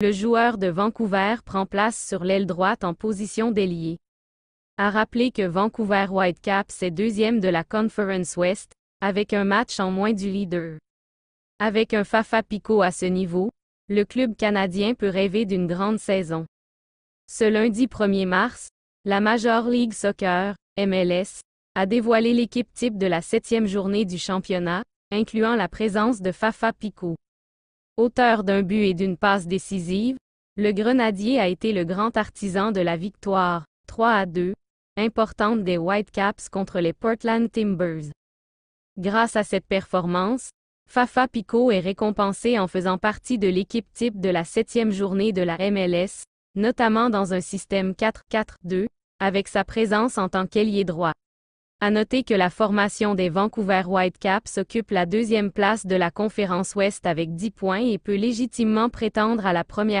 Le joueur de Vancouver prend place sur l'aile droite en position d'ailier. À rappeler que Vancouver Whitecaps est deuxième de la Conference West, avec un match en moins du leader. Avec un Fafa Pico à ce niveau, le club canadien peut rêver d'une grande saison. Ce lundi 1er mars, la Major League Soccer, MLS, a dévoilé l'équipe type de la septième journée du championnat, incluant la présence de Fafa Pico. Auteur d'un but et d'une passe décisive, le Grenadier a été le grand artisan de la victoire, 3 à 2, importante des Whitecaps contre les Portland Timbers. Grâce à cette performance, Fafa Pico est récompensé en faisant partie de l'équipe type de la septième journée de la MLS, notamment dans un système 4-4-2, avec sa présence en tant qu'ailier droit. À noter que la formation des Vancouver Whitecaps occupe la deuxième place de la conférence Ouest avec 10 points et peut légitimement prétendre à la première